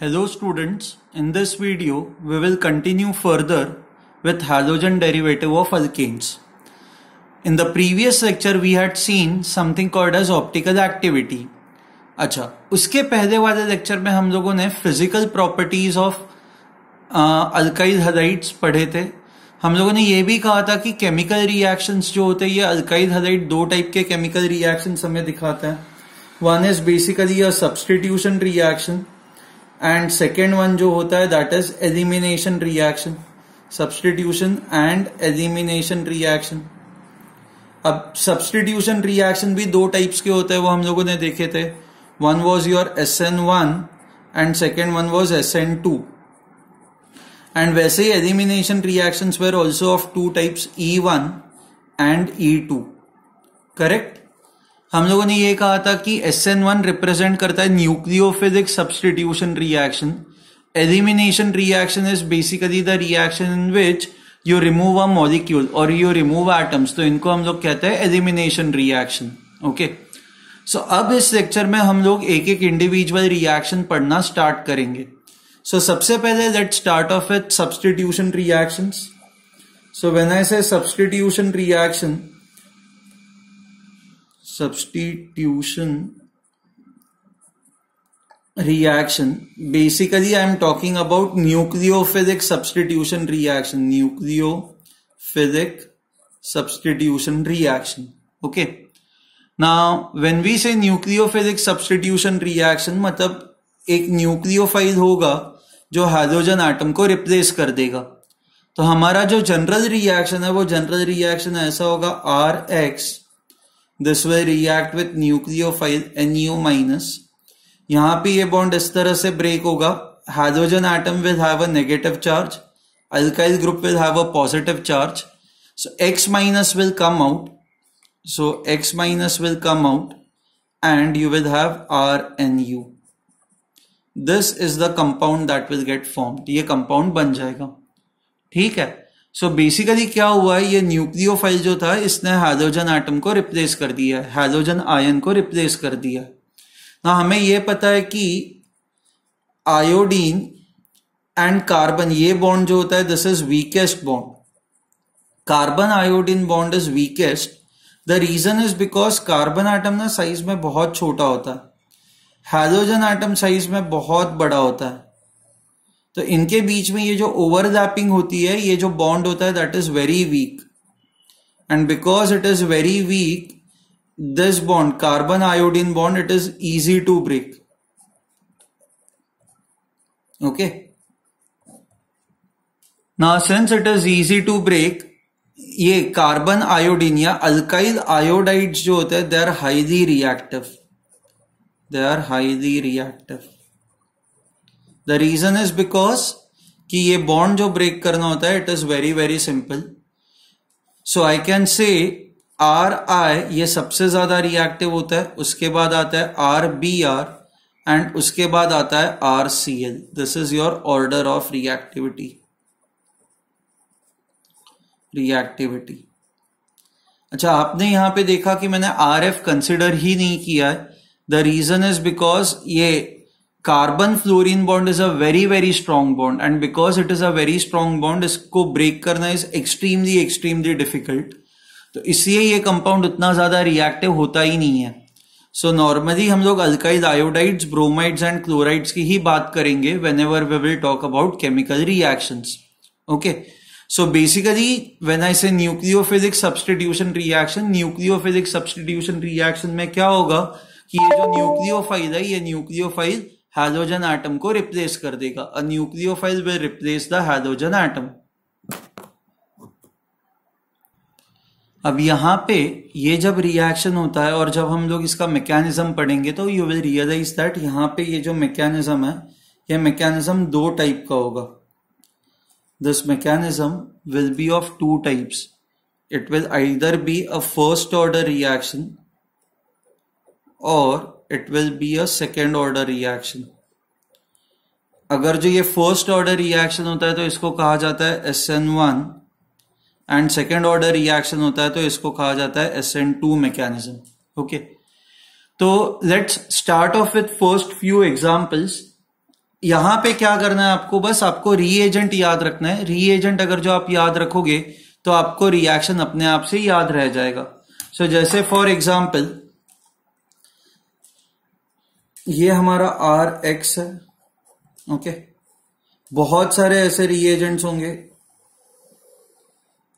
Hello students, in this video we will continue further with halogen derivative of alkanes. In the previous lecture we had seen something called as optical activity. अच्छा उसके पहले वाले lecture में हम लोगों ने physical properties of alkyl halides पढ़े थे हम लोगों ने ये भी कहा था कि केमिकल रिएक्शंस जो होते हैं ये अल्काइल हलाइड दो टाइप के केमिकल रिएक्शंस हमें दिखाते हैं one is basically a substitution reaction and second one जो होता है that is elimination reaction substitution and elimination reaction अब सब्सटीट्यूशन रिएक्शन भी दो टाइप्स के होते हैं वो हम लोगों ने देखे थे one was your S N one and second one was S N two and वैसे ही elimination reaction were also of two types E one and E two correct हम लोगों ने ये कहा था कि एस एन वन रिप्रेजेंट करता है nucleophilic substitution reaction elimination reaction is basically the reaction in which you remove a molecule और यू रिमूव एटम्स तो इनको हम लोग कहते हैं एलिमिनेशन रिएक्शन ओके सो अब इस लेक्चर में हम लोग एक एक इंडिविजुअल रिएक्शन पढ़ना स्टार्ट करेंगे सो so, सबसे पहले let start off with substitution reaction so when I say substitution reaction substitution reaction basically i am talking about nucleophilic substitution reaction nucleophilic substitution reaction okay now when we say nucleophilic substitution reaction matlab ek nucleophile hoga jo hydrogen atom ko replace kar dega to hamara jo general reaction hai wo general reaction aisa hoga rx this way react with nucleophile N U minus यहां पर यह bond इस तरह से break होगा hydrogen atom will have a negative charge alkyl group will have a positive charge so X minus will come out so X minus will come out and you will have R N U this is the compound that will get form ये compound बन जाएगा ठीक है सो so basically क्या हुआ है ये nucleophile जो था इसने हाइड्रोजन आइटम को रिप्लेस कर दिया है हाइड्रोजन आयन को रिप्लेस कर दिया ना हमें ये पता है कि आयोडीन एंड कार्बन ये बॉन्ड जो होता है this is weakest bond carbon iodine bond is weakest the reason is because carbon atom ना साइज में बहुत छोटा होता है हाइड्रोजन आइटम साइज में बहुत बड़ा होता है तो इनके बीच में ये जो ओवरलैपिंग होती है ये जो बॉन्ड होता है that is very weak and because it is very weak this bond carbon iodine bond it is easy to break okay ना since it is easy to break ये कार्बन आयोडीन या alkyl iodide जो होते हैं they are highly reactive they are highly reactive the reason is because कि ये bond जो break करना होता है it is very very simple so I can से आर आई ये सबसे ज्यादा रिएक्टिव होता है उसके बाद आता है आर बी आर एंड उसके बाद आता है R C L this is your order of reactivity reactivity अच्छा आपने यहां पे देखा कि मैंने आर एफ कंसिडर ही नहीं किया है द रीजन इज बिकॉज ये carbon fluorine bond is a very very strong bond and because it is a very strong bond इसको ब्रेक करना इज एक्सट्रीमली एक्सट्रीमली डिफिकल्ट तो इसलिए ये कंपाउंड उतना ज्यादा रिएक्टिव होता ही नहीं है सो so नॉर्मली हम लोग अल्काइड आयोडाइड्स ब्रोमाइड्स एंड क्लोराइड्स की ही बात करेंगे whenever we will talk about chemical reaction okay so basically when I say nucleophilic substitution reaction nucleophilic substitution reaction में क्या होगा कि ये जो न्यूक्लियोफाइल है ये न्यूक्लियोफाइल हाइड्रोजन एटम को रिप्लेस कर देगा a nucleophile will replace the hydrogen atom अब यहां पे ये जब रिएक्शन होता है और जब हम लोग इसका मैकेनिज्म पढ़ेंगे तो यू विल रियलाइज दैट यहां पे ये जो मैकेनिज्म है यह मैकेनिज्म दो टाइप का होगा this mechanism will be of two types it will either be a first order reaction और it will be a second order reaction अगर जो ये फर्स्ट ऑर्डर रिएक्शन होता है तो इसको कहा जाता है S N one and second order reaction होता है तो इसको कहा जाता है S N two mechanism okay तो let's start off with first few examples यहां पे क्या करना है आपको बस आपको रीएजेंट याद रखना है रीएजेंट अगर जो आप याद रखोगे तो आपको रिएक्शन अपने आप से याद रह जाएगा सो so, जैसे फॉर एग्जाम्पल ये हमारा आर एक्स है ओके बहुत सारे ऐसे रिएजेंट्स होंगे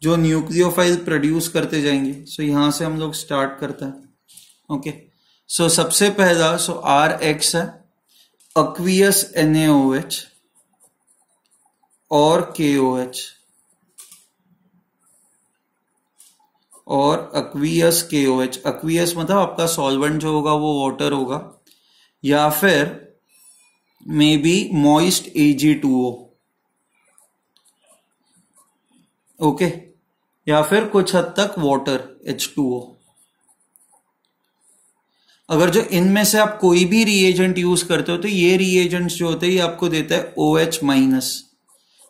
जो न्यूक्लियोफाइल प्रोड्यूस करते जाएंगे सो so, यहां से हम लोग स्टार्ट करते हैं ओके सो so, सबसे पहला सो आर एक्स है अक्वियस एन एच और के ओ एच और अक्वियस के ओ एच अक्वियस मतलब आपका सॉल्वेंट जो होगा वो वाटर होगा या फिर maybe moist A G two O okay या फिर कुछ हद तक वाटर एच टू ओ अगर जो इनमें से आप कोई भी रिएजेंट यूज करते हो तो ये रिएजेंट्स जो होते हैं ये आपको देता है O H minus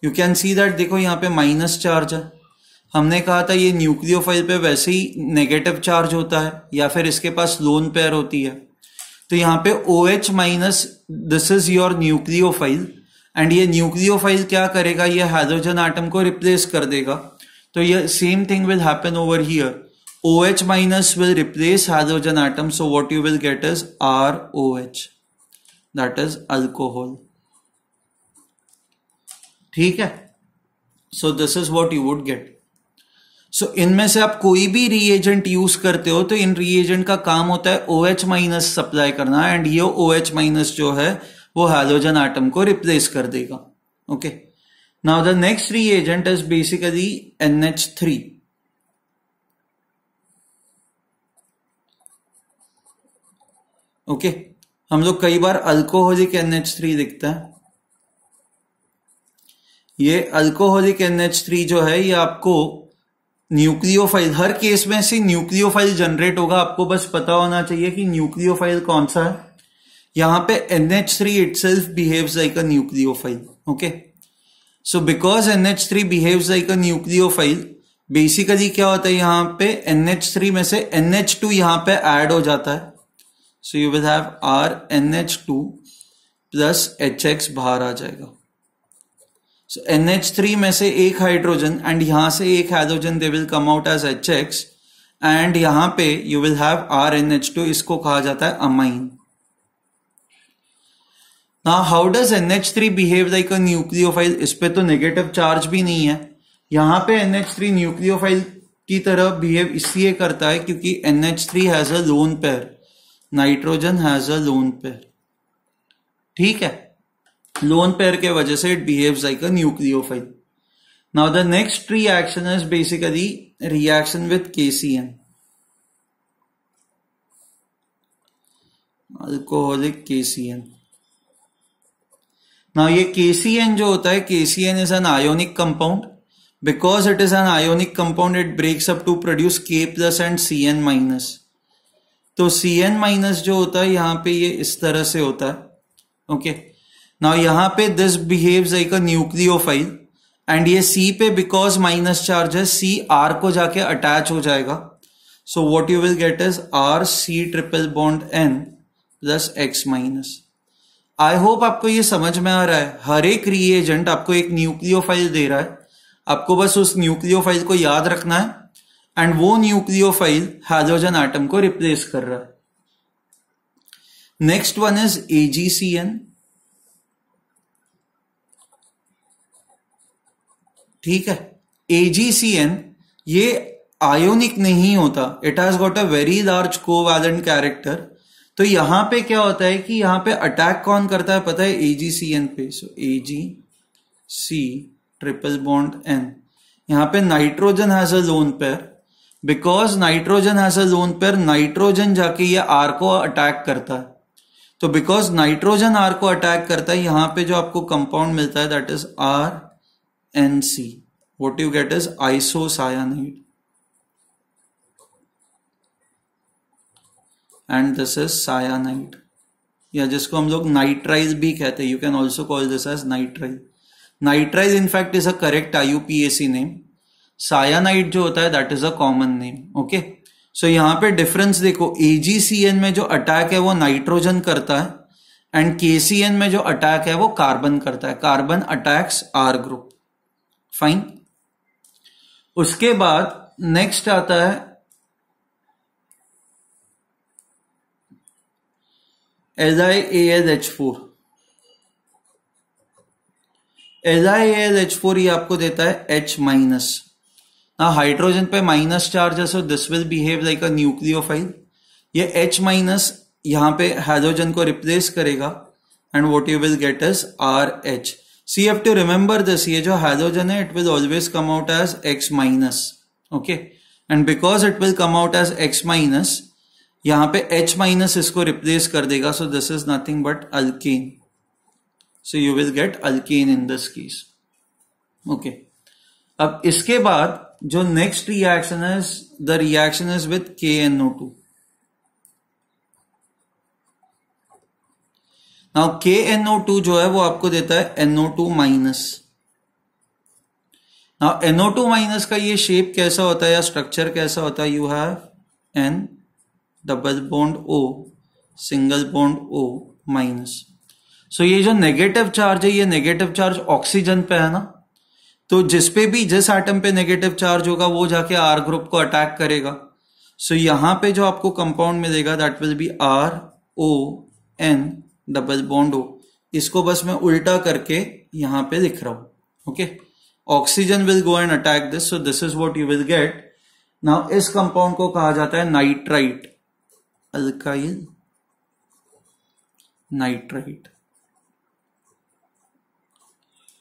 you can see that देखो यहां पे माइनस चार्ज है हमने कहा था ये न्यूक्लियोफाइल पे वैसे ही नेगेटिव चार्ज होता है या फिर इसके पास लोन पेयर होती है तो यहाँ पे O H minus this is your nucleophile and ये न्यूक्लियोफाइल क्या करेगा ये हाइड्रोजन आइटम को रिप्लेस कर देगा तो ये same thing will happen over here O H minus will replace hydrogen atom so what you will get is R O H that is alcohol ठीक है so this is what you would get so so, इनमें से आप कोई भी reagent use करते हो तो इन रिएजेंट का काम होता है ओ एच माइनस सप्लाई करना एंड ये ओ एच माइनस जो है वो हाइड्रोजन आइटम को रिप्लेस कर देगा okay now the next reagent is basically N H three okay हम लोग कई बार अल्कोहलिक एन एच थ्री दिखता है ये अल्कोहलिक एन एच थ्री जो है ये आपको न्यूक्लियोफाइल हर केस में से न्यूक्लियोफाइल जनरेट होगा आपको बस पता होना चाहिए कि न्यूक्लियोफाइल कौन सा है यहां पे N H three itself behave like behaves like okay so because N H three behave like a file basically क्या होता है यहां पे एन एच थ्री में से एन एच टू यहां पे एड हो जाता है so you will have R two plus H X बाहर आ जाएगा So NH3 में से एक हाइड्रोजन एंड यहां से एक hydrogen they will come out as H X and यहां पे you will have R N H two इसको कहा जाता है अमाइन ना how does N H three behave like a nucleophile इस पे तो नेगेटिव चार्ज भी नहीं है यहां पे एन एच थ्री न्यूक्लियोफाइल की तरह बिहेव इसलिए करता है क्योंकि N H three has a lone pair nitrogen has a lone pair ठीक है लोन पेयर के वजह से it behave like a nucleophile now the next reaction is basically reaction with KCN alcoholic KCN now ये KCN जो होता है KCN is an ionic compound because it is an ionic compound it breaks up to produce K plus and C N minus तो C N minus जो होता है यहां पर ये इस तरह से होता है ओके okay? नाउ यहां पे this behaves like a nucleophile and ये सी पे बिकॉज माइनस चार्ज है सी आर को जाके अटैच हो जाएगा so what you will get is R C triple bond N plus X minus I hope आपको ये समझ में आ रहा है हर एक रिएजेंट आपको एक न्यूक्लियोफाइल दे रहा है आपको बस उस न्यूक्लियोफाइल को याद रखना है एंड वो न्यूक्लियोफाइल हाइड्रोजन आइटम को रिप्लेस कर रहा है नेक्स्ट वन इज एजीसीएन ठीक है एजीसीएन ये आयोनिक नहीं होता it has got a very large covalent character तो यहां पे क्या होता है कि यहां पे अटैक कौन करता है पता है एजीसीएन पे सो एजी सी ट्रिपल बॉन्ड एन यहां पे nitrogen has a lone pair because nitrogen has a lone pair nitrogen जाके ये आर को अटैक करता है तो बिकॉज नाइट्रोजन आर को अटैक करता है यहां पे जो आपको कंपाउंड मिलता है that is are NC. What you get is isocyanate. And this is सायानाइट या जिसको हम लोग नाइट्राइज भी कहते हैं you can also call this as nitriles nitriles in fact is a correct I U P S C name cyanide जो होता है that is a common name okay so यहां पे डिफरेंस देखो ए जी सी एन में जो अटैक है वो नाइट्रोजन करता है एंड के सी एन में जो अटैक है वो कार्बन करता है carbon attacks R group fine उसके बाद नेक्स्ट आता है L I A L H four L I A L H four ये आपको देता है एच माइनस ना हाइड्रोजन पे माइनस चार्ज है so this will behave like a nucleophile ये एच माइनस यहां पे हाइड्रोजन को रिप्लेस करेगा and what you will get is R H So you have to remember this. ये जो halogen है, it will always come out as X minus. Okay. And because it will come out as X minus, यहाँ पे H minus इसको replace कर देगा. So this is nothing but alkene. So you will get alkene in this case. Okay. अब इसके बाद जो next reaction है the reaction is with K NO two now K NO जो है वो आपको देता है NO two minus now NO two minus का ये शेप कैसा होता है या स्ट्रक्चर कैसा होता है you have an double bond O single bond O minus so ये जो नेगेटिव चार्ज है ये नेगेटिव चार्ज ऑक्सीजन पे है ना तो जिस पे भी जिस एटम पे नेगेटिव चार्ज होगा वो जाके आर ग्रुप को अटैक करेगा सो so यहां पे जो आपको कंपाउंड मिलेगा that will be R O N double bond O इसको बस मैं उल्टा करके यहां पे लिख रहा हूं okay oxygen will go and attack this so this is what you will get now इस कंपाउंड को कहा जाता है नाइट्राइट अल्काइल नाइट्राइट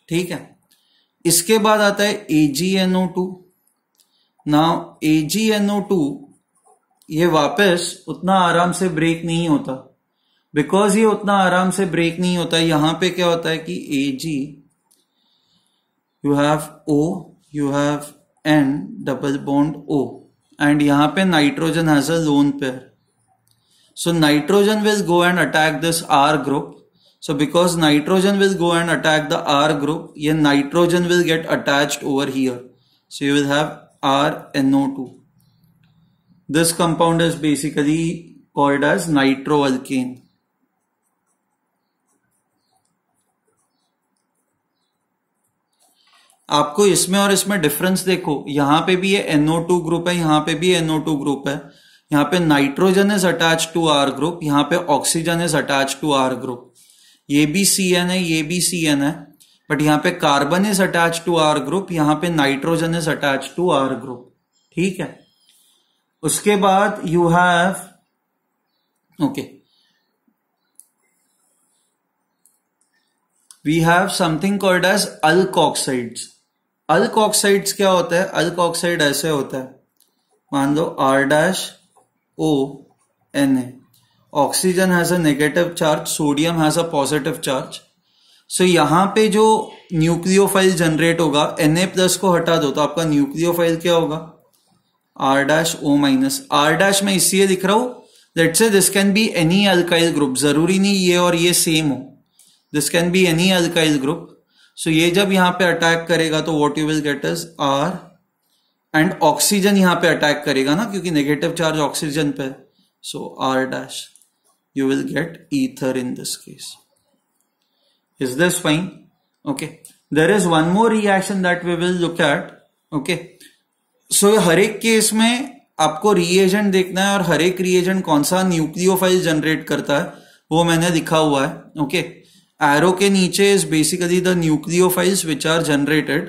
ठीक है इसके बाद आता है AGNO two now AGNO two ये वापस उतना आराम से ब्रेक नहीं होता बिकॉज ये उतना आराम से ब्रेक नहीं होता है यहां पर क्या होता है कि A G you have O you have an double bond O and यहां पर nitrogen has a lone pair so nitrogen will go and attack this R group so because nitrogen will go and attack the R group ये nitrogen will get attach over here so you will have R N NO two this compound is basically called as nitro alkane आपको इसमें और इसमें difference देखो यहां पे भी ये NO2 ग्रुप है यहां पे भी NO2 ग्रुप है यहां पे nitrogen is attach to R group यहां पे oxygen is attach to R group ये भी सी एन है ये भी सी एन है बट यहां पे carbon is attach to R group यहां पे nitrogen is attach to R group ठीक है उसके बाद you have okay we have something called as alkoxides alkoxides क्या होता है अल्क ऑक्साइड ऐसे होता है मान लो R dash O N A oxygen has a negative charge sodium has a positive charge so यहां पे जो न्यूक्लियोफाइल जनरेट होगा एन ए प्लस को हटा दो तो आपका न्यूक्लियोफाइल क्या होगा R dash O minus R dash में इसलिए लिख रहा हूं let's say this can be any alkyl group जरूरी नहीं ये और ये सेम हो this can be any alkyl group so so, ये जब यहां पे अटैक करेगा तो what you will get is R and oxygen यहां पे अटैक करेगा ना क्योंकि नेगेटिव चार्ज ऑक्सीजन पे so R dash you will get ether in this case is this fine okay there is one more reaction that we will look at okay so हर एक case में आपको reagent देखना है और हर एक reagent कौन सा न्यूक्लियोफाइल जनरेट करता है वो मैंने लिखा हुआ है ओके okay? एरो के नीचे is basically the nucleophiles which are generated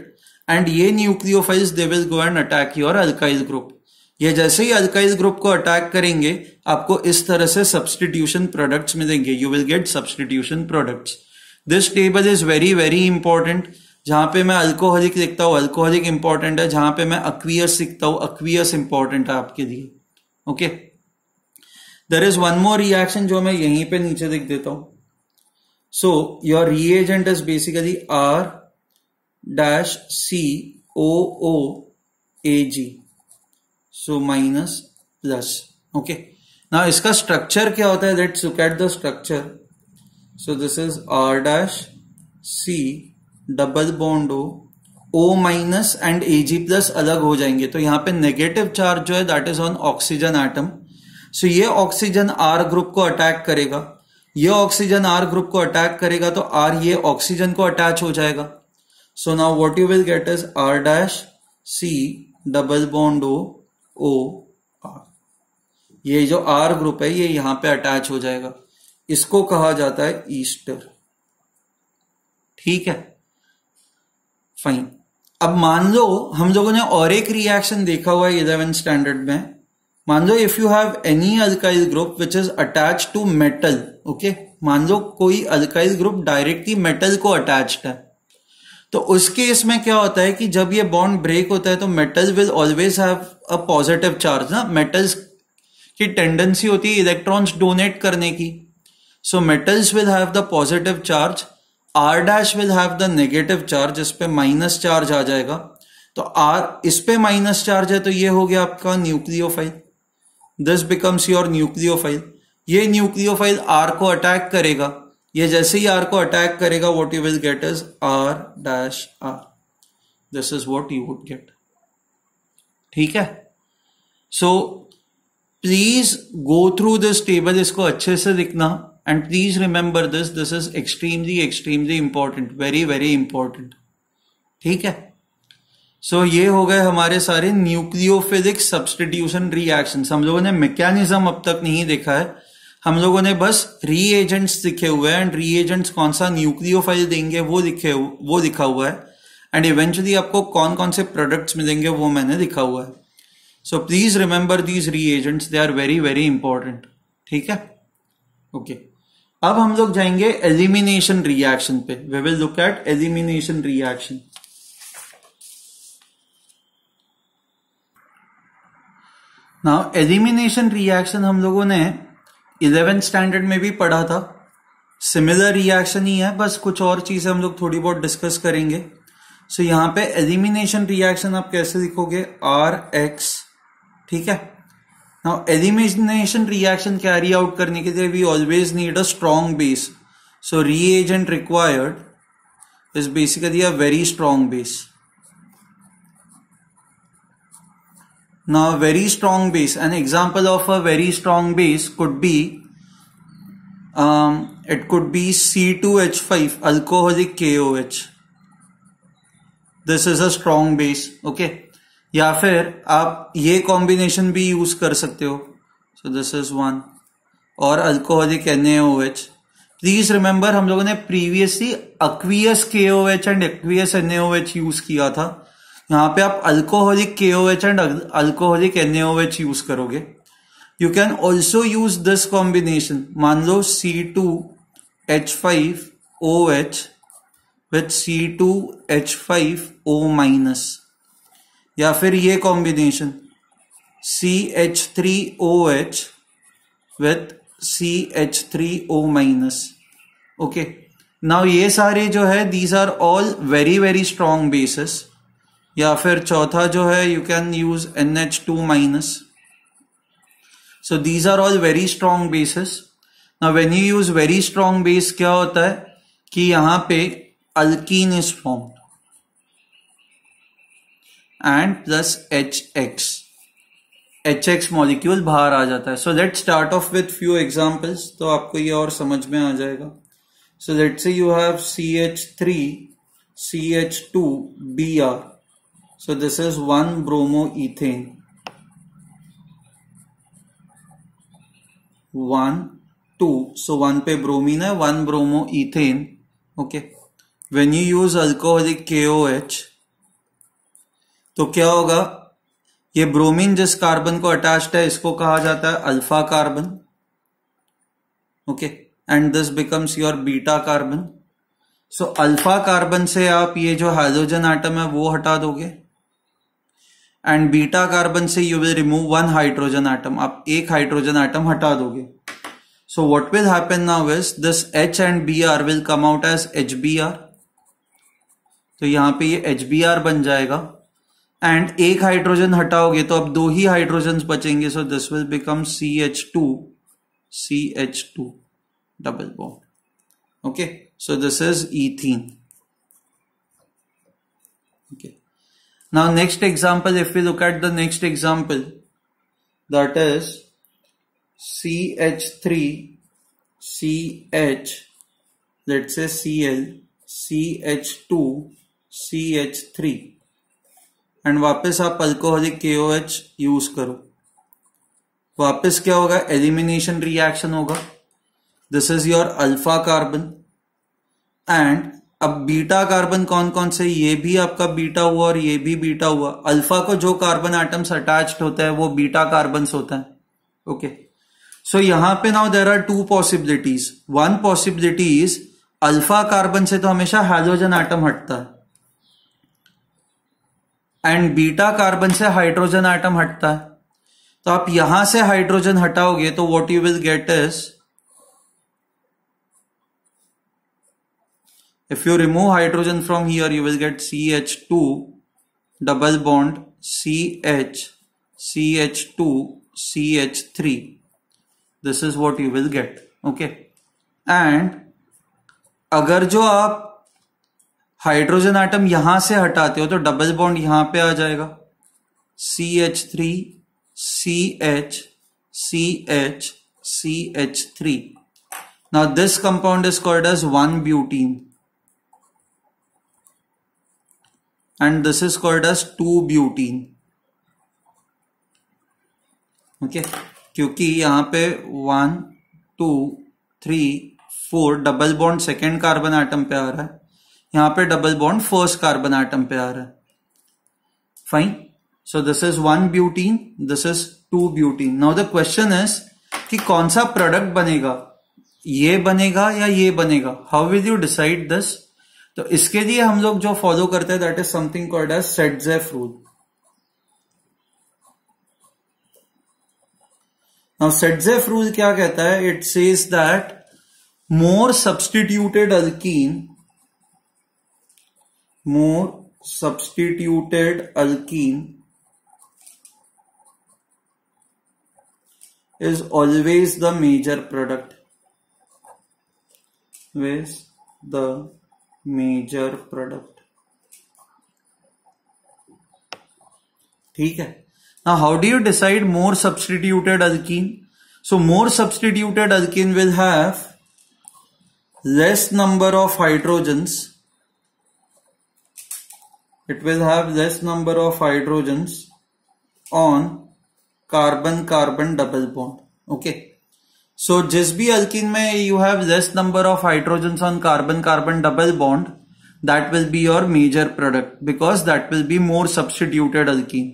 and ये nucleophiles they will go and attack your alkyl group ये जैसे ही अल्काइल ग्रुप को अटैक करेंगे आपको इस तरह से सब्सटीट्यूशन प्रोडक्ट्स मिलेंगे you will get substitution products this table is very very important जहां पे मैं अल्कोहलिक लिखता हूँ अल्कोहलिक इंपॉर्टेंट है जहां पे मैं अक्वियस लिखता हूँ अक्वियस इंपॉर्टेंट है आपके लिए okay there is one more reaction जो मैं यहीं पे नीचे लिख देता हूं So your reagent is basically R dash C O O A G. So minus plus. Okay. Now iska structure kya hota hai Let's look at the structure. So this is R dash C double bond O O minus and Ag plus अलग हो जाएंगे तो यहाँ पे negative charge जो है that is on oxygen atom so ये oxygen R group को अटैक करेगा ये ऑक्सीजन आर ग्रुप को अटैक करेगा तो आर ये ऑक्सीजन को अटैच हो जाएगा so now what you will get is R dash C double bond O O R ये जो आर ग्रुप है ये यहां पे अटैच हो जाएगा इसको कहा जाता है ईस्टर ठीक है फाइन अब मान लो हम लोगों ने और एक रिएक्शन देखा हुआ है इलेवन स्टैंडर्ड में मान लो if you have any alkyl group which is attach to metal okay मान लो कोई अल्काइल ग्रुप डायरेक्टली मेटल को अटैच्ड है तो उसके इसमें क्या होता है कि जब ये बॉन्ड ब्रेक होता है तो metal will always have a positive charge ना मेटल्स की टेंडेंसी होती है इलेक्ट्रॉन्स डोनेट करने की so metals will have the positive charge R dash will have the negative charge इस पर माइनस चार्ज आ जाएगा तो आर इस पे माइनस चार्ज है तो ये हो गया आपका nucleophile this becomes your nucleophile ये न्यूक्लियोफाइल आर को अटैक करेगा ये जैसे ही आर को अटैक करेगा what you will get is R dash R this is what you would get ठीक है so please go through this table इसको अच्छे से दिखना and please remember this this is extremely extremely important very very important ठीक है सो so, ये हो गए हमारे सारे न्यूक्लियोफिजिक्स सब्सटीट्यूशन रिएक्शन हम लोगों ने मैकेनिज्म अब तक नहीं देखा है हम लोगों ने बस रीएजेंट्स लिखे हुए हैं एंड रीएजेंट्स कौन सा न्यूक्लियोफाइल देंगे वो लिखे वो लिखा हुआ है एंड इवेंचुअली आपको कौन कौन से प्रोडक्ट्स मिलेंगे वो मैंने लिखा हुआ है so please remember these reagents they are very very important ठीक है ओके okay. अब हम लोग जाएंगे एलिमिनेशन रिएक्शन पे we will look at elimination reaction now elimination reaction हम लोगों ने इलेवेंथ स्टैंडर्ड में भी पढ़ा था सिमिलर रिएक्शन ही है बस कुछ और चीज़ें हम लोग थोड़ी बहुत डिस्कस करेंगे सो so, यहाँ पे एलिमिनेशन रिएक्शन आप कैसे लिखोगे आर एक्स ठीक है now elimination reaction carry out करने के लिए we always need a strong base so reagent required is basically a very strong base Now a very strong base, an example of a very strong base could be, um, it could be C2H5, alcoholic KOH. This is a strong base okay या फिर आप ये combination भी use कर सकते हो so this is one और alcoholic N H please remember हम लोगों ने previously aqueous K O H and aqueous N H use किया था यहाँ पे आप alcoholic K O H and alcoholic N O H use करोगे you can also use this combination मान लो C two H five O H with C two H five O minus या फिर ये combination C H three O H with C H three O minus okay now ये सारे जो है these are all very very strong bases या फिर चौथा जो है you can use N H two minus so these are all very strong bases ना when you use very strong base क्या होता है कि यहां पे alkene is form and plus H X H X molecule बाहर आ जाता है so late start off with few examples तो आपको ये और समझ में आ जाएगा so let's say you have C H three C H two B R So this is 1 bromoethane. 1, 2. So 1 पे bromine है, 1 bromoethane. Okay. When you use alcoholic KOH, तो क्या होगा ये ब्रोमीन जिस कार्बन को अटैच्ड है इसको कहा जाता है alpha carbon okay and this becomes your beta carbon so alpha carbon से आप ये जो हाइड्रोजन आइटम है वो हटा दोगे एंड बीटा कार्बन से you will remove one hydrogen atom आप एक हाइड्रोजन आइटम हटा दोगे happen now is this H and B R will come out as H B R तो यहां पे ये आर बन जाएगा एंड एक हाइड्रोजन हटाओगे तो अब दो ही हाइड्रोजन बचेंगे so this will become C H two C H two double bond okay so this is ethene okay Now next example, if we look at the next example, that is CH3, CH, let's say Cl, CH2, CH3 and वापस आप alcoholic KOH use करो वापस क्या होगा elimination reaction होगा this is your alpha carbon and अब beta carbon कौन कौन से ये भी आपका बीटा हुआ और ये भी बीटा हुआ अल्फा को जो कार्बन आइटम्स अटैच्ड होता है वो बीटा कार्बन होता है ओके सो यहां पे now there are two possibilities one possibilities alpha carbon से तो हमेशा हाइड्रोजन आइटम हटता है एंड बीटा कार्बन से हाइड्रोजन आइटम हटता है तो आप यहां से हाइड्रोजन हटाओगे तो what you will get is If you remove hydrogen from here, you will get CH2 double bond CH CH2 CH3. This is what you will get. Okay. And अगर जो आप हाइड्रोजन आइटम यहां से हटाते हो तो डबल बॉन्ड यहां पे आ जाएगा C H three C H C H C H three now this compound is called as one butene and this is called as 2-butene okay क्योंकि यहां पे one two three four double bond second carbon atom पे आ रहा है यहां पे double bond first carbon atom पे आ रहा है fine so this is one butene this is two butene now the question is कि कौन सा प्रोडक्ट बनेगा ये बनेगा या ये बनेगा how will you decide this तो इसके लिए हम लोग जो फॉलो करते हैं that is something called as Saytzeff rule set Saytzeff rule क्या कहता है it says that more substituted alkene more substituted alkene is always the major product was the major product ठीक है ना how do you decide more substituted alkene so more substituted alkene will have less number of hydrogens it will have less number of hydrogen on carbon carbon double bond okay so जिस भी alkene में you have less number of hydrogen on carbon carbon double bond that will be your major product because that will be more substituted alkene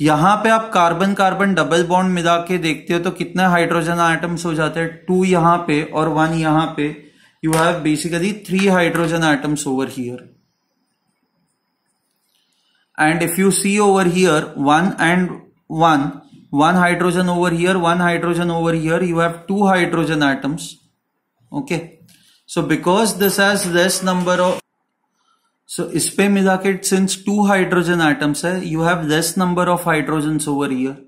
यहां पे आप carbon carbon double bond मिला के देखते हो तो कितने हाइड्रोजन आइटम्स हो जाते हैं टू यहां पे और वन यहां पे you have basically three hydrogen atoms over here and if you see over here one and one one hydrogen over here one hydrogen over here you have two hydrogen atoms okay so because this has less number of so ispe mila since two hydrogen atoms you have less number of hydrogens over here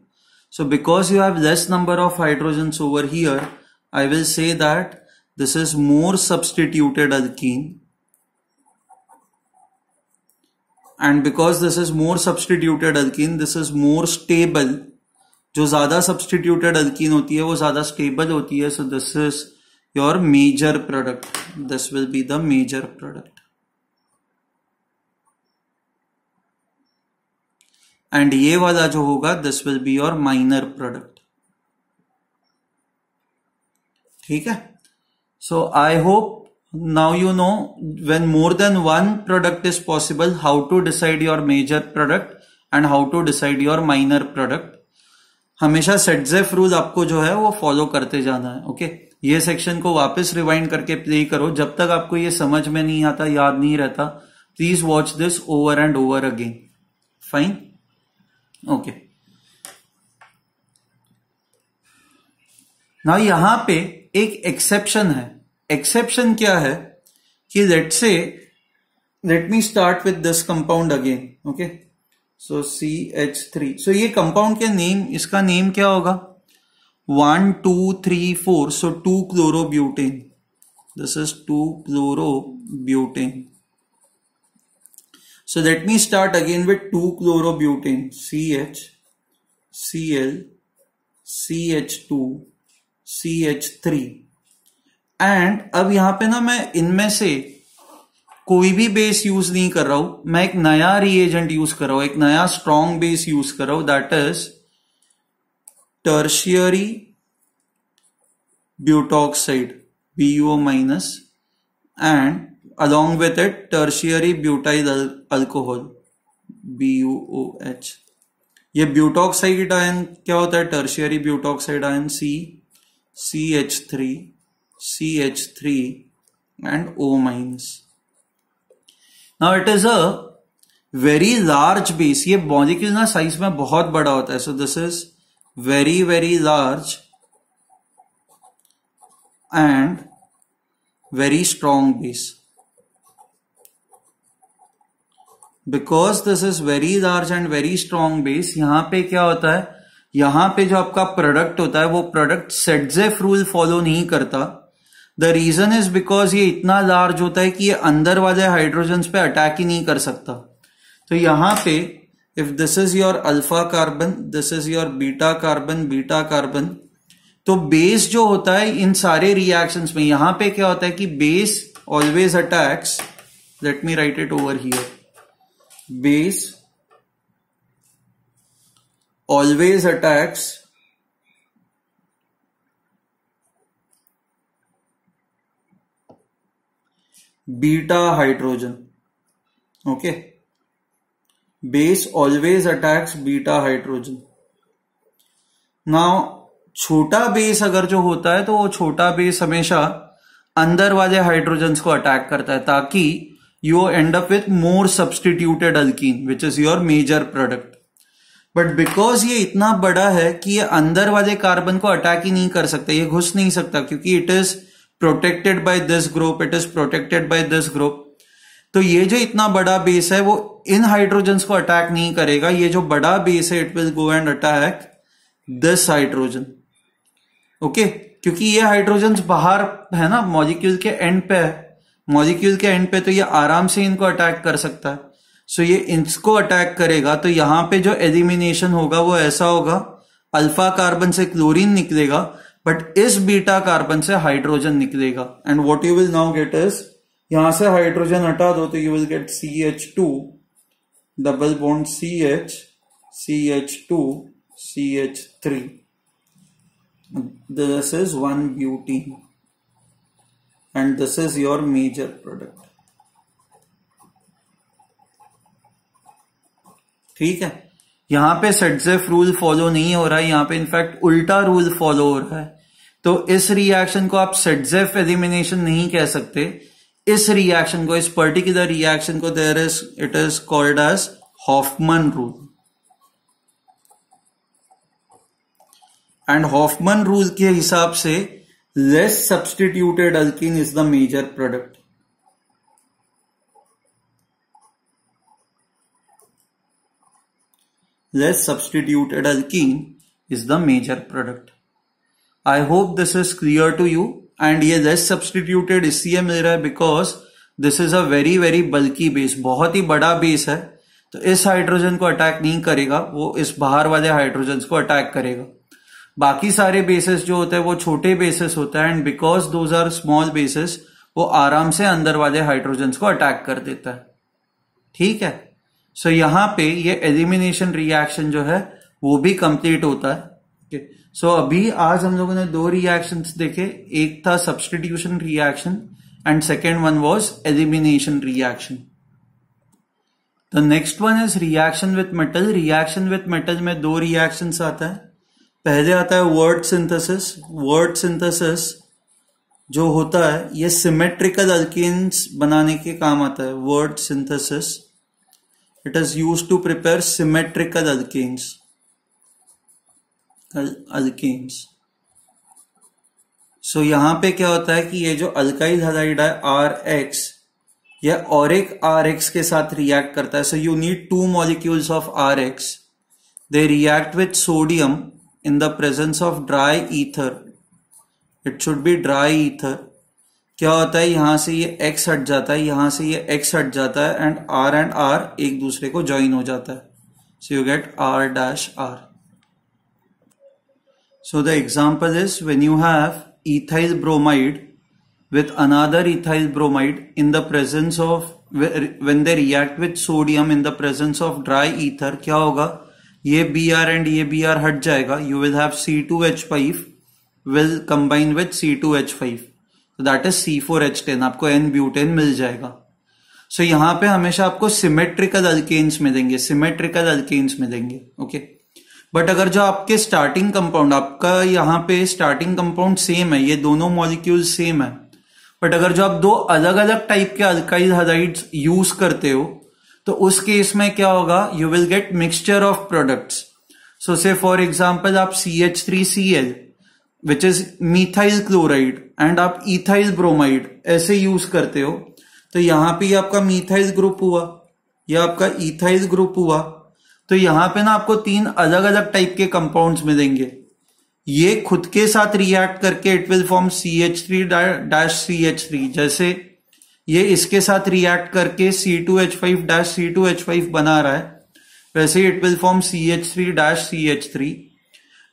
so because you have less number of hydrogens over here i will say that this is more substituted alkene and because this is more substituted alkene this is more stable जो ज्यादा substituted alkene होती है वो ज्यादा stable होती है so this is your major product this will be the major product and ये वाला जो होगा this will be your minor product ठीक है so I hope now you know when more than one product is possible how to decide your major product and how to decide your minor product हमेशा Saytzeff rule आपको जो है वो follow करते जाना है ओके ये सेक्शन को वापस रिवाइंड करके प्ले करो जब तक आपको ये समझ में नहीं आता याद नहीं रहता please watch this over and over again fine okay ना यहां पे एक एक्सेप्शन है एक्सेप्शन क्या है कि let's let me start with this compound again okay so C H three so ये कंपाउंड के नेम इसका नेम क्या होगा one two three four so two chloro butane this is two two chloro butane C H C L C H two C H three and अब यहां पे ना मैं इनमें से कोई भी बेस यूज नहीं कर रहा हूं मैं एक नया रिएजेंट यूज कर रहा हूं एक नया स्ट्रॉन्ग बेस यूज कर रहा हूं that is tertiary B O minus and along with it tertiary tertiary alcohol B O H ये ब्यूटॉक्साइड आयन क्या होता है tertiary butoxide ion C C H three C H three and O minus now it is a very large base ये molecule ना size में बहुत बड़ा होता है so this is very very large and very strong base because this is very large and very strong base यहां पे क्या होता है यहां पे जो आपका प्रोडक्ट होता है वो प्रोडक्ट सेट्जेफ रूल फॉलो नहीं करता द रीजन इज बिकॉज ये इतना लार्ज होता है कि ये अंदर वाले हाइड्रोजन पे अटैक ही नहीं कर सकता तो यहां पे if this is your alpha carbon this is your beta carbon beta carbon तो बेस जो होता है इन सारे रिएक्शंस में यहां पे क्या होता है कि base always attacks let me write it over here base always attacks beta hydrogen okay base always attacks beta hydrogen ना छोटा बेस अगर जो होता है तो वो छोटा बेस हमेशा अंदर वाले हाइड्रोजन को अटैक करता है ताकि you end up with more substituted alkene which is your major product but because ये इतना बड़ा है कि ये अंदर वाले कार्बन को अटैक ही नहीं कर सकता ये घुस नहीं सकता क्योंकि it is protected by this group it is protected by this group तो ये जो इतना बड़ा बेस है वो इन हाइड्रोजन को अटैक नहीं करेगा ये जो बड़ा बेस है it will go and attack this hydrogen okay क्योंकि ये हाइड्रोजन बाहर है ना मॉलिक्यूल के एंड पे है मॉलिक्यूल के एंड पे तो ये आराम से इनको अटैक कर सकता है सो so ये इनको अटैक करेगा तो यहां पे जो एलिमिनेशन होगा वो ऐसा होगा अल्फा कार्बन से क्लोरीन निकलेगा बट इस बीटा कार्बन से हाइड्रोजन निकलेगा and what you will now get is यहां से हाइड्रोजन हटा दो तो you will get C H two double bond C H C H two C H three this is one butene and this is your major product ठीक है यहां पे सेट्जेफ rule follow नहीं हो रहा है यहां पे इनफैक्ट उल्टा रूल फॉलो हो रहा है तो इस रिएक्शन को आप सेटजेफ एलिमिनेशन नहीं कह सकते इस रिएक्शन को इस पर्टिकुलर रिएक्शन को there is it is called as Hofmann rule and Hofmann rule के हिसाब से less substituted alkene is the major product less substituted alkene is the major product. I hope this is clear to you. And ये just substituted इसलिए मिल रहा है because this is a very very bulky base. बहुत ही बड़ा base है तो इस hydrogen को अटैक नहीं करेगा वो इस बाहर वाले हाइड्रोजन को अटैक करेगा बाकी सारे बेसिस जो होते हैं वो छोटे बेसिस होते हैं and because those are small bases वो आराम से अंदर वाले हाइड्रोजन को अटैक कर देता है ठीक है सो so, यहां पे ये एलिमिनेशन रिएक्शन जो है वो भी कंप्लीट होता है okay. सो so, अभी आज हम लोगों ने दो रिएक्शन देखे एक था substitution reaction and second one was elimination reaction the next one is reaction with metal reaction with metal में दो रिएक्शन आता है पहले आता है वर्ड सिंथेसिस वर्ड सिंथेसिस जो होता है ये सिमेट्रिकल अल्किन्स बनाने के काम आता है Wurtz synthesis it is use to prepare symmetrical alkenes alkanes so so, यहां पे क्या होता है कि ये जो अल्काइल हजाइड है आर एक्स यह और एक आर एक्स के साथ रिएक्ट करता है so you need two molecules of R X they react with sodium in the presence of dry ether it should be dry ether क्या होता है यहां से ये एक्स हट जाता है यहां से ये एक्स हट जाता है एंड आर एंड आर एक दूसरे को ज्वाइन हो जाता है so you get R dash R So the example is when you have ethyl bromide with another ethyl bromide in the presence of when they react with sodium in the presence of dry ether kya hoga ye br and ye br hat jayega you will have c2h5 will combine with c2h5 so that is c4h10 aapko n butane mil jayega so, yahan pe hamesha aapko symmetrical alkanes milenge symmetrical alkanes milenge okay? But अगर जो आपके starting compound आपका यहाँ पे starting compound same है ये दोनों molecule same है बट अगर जो आप दो अलग अलग टाइप के अल्काइल हजाइड यूज करते हो तो उस केस में क्या होगा you will get mixture of products so say for example आप C H three C L which is methyl chloride and आप इथाइल ब्रोमाइड ऐसे यूज करते हो तो यहां पे आपका मीथाइल ग्रुप हुआ या आपका इथाइल ग्रुप हुआ तो यहां पे ना आपको तीन अलग अलग टाइप के कंपाउंड्स मिलेंगे ये खुद के साथ रिएक्ट करके it will form C H three dash C H three जैसे ये इसके साथ रिएक्ट करके C two H five dash C two H five बना रहा है वैसे it will form C H three dash C H three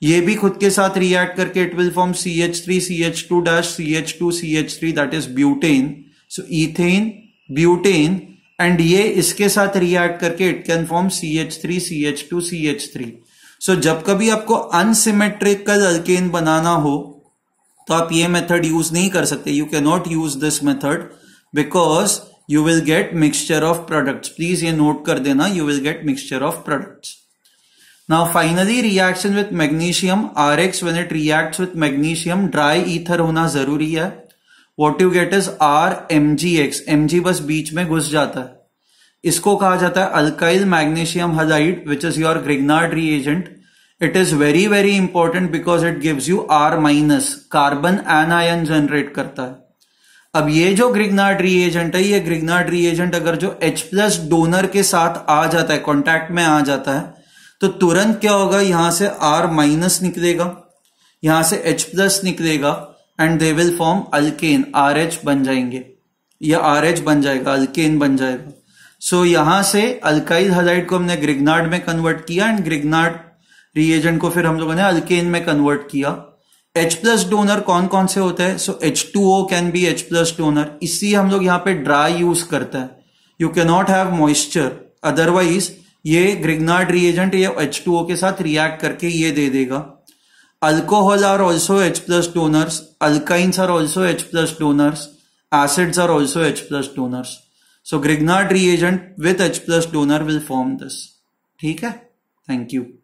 ये भी खुद के साथ रिएक्ट करके it will form C H three C H two dash C H two C H three that is butane so ethane butane and ये इसके साथ react करके it can form C H three C H two C H three so जब कभी आपको unsymmetrical alkane बनाना हो तो आप ये मेथड यूज नहीं कर सकते you can not use this method because you will get mixture of products please ये नोट कर देना you will get mixture of products finally reaction with magnesium R X when it react with magnesium dry ether होना जरूरी है what you get is R M G X M G बस बीच में घुस जाता है इसको कहा जाता है alkyl magnesium halide which is your Grignard reagent it is very very important because it gives you R minus carbanion generate करता है अब ये जो ग्रिगनार्ड रिएजेंट है ये ग्रिगनार्ड रिएजेंट अगर जो एच प्लस डोनर के साथ आ जाता है कॉन्टैक्ट में आ जाता है तो तुरंत क्या होगा यहां से आर माइनस निकलेगा यहां से एच प्लस निकलेगा and they will form alkane R H बन जाएंगे या आर एच बन जाएगा अल्केन बन जाएगा सो so, यहां से अल्काइल हजाइड को हमने ग्रिग्नार्ड में कन्वर्ट किया एंड ग्रिग्नार्ड रिएजेंट को फिर हम लोगों ने अल्केन में कन्वर्ट किया H प्लस डोनर कौन कौन से होते हैं so H two O can be H plus donor इसी हम लोग यहाँ पे ड्राई यूज करते हैं you can not have moisture otherwise ये ग्रिगनार्ड रिएजेंट ये एच टू ओ के साथ रिएक्ट करके ये दे देगा Alcohol are also H plus donors. Alkynes are also H plus donors. Acids are also H plus donors. So Grignard reagent with H plus donor will form this. ठीक है? Thank you.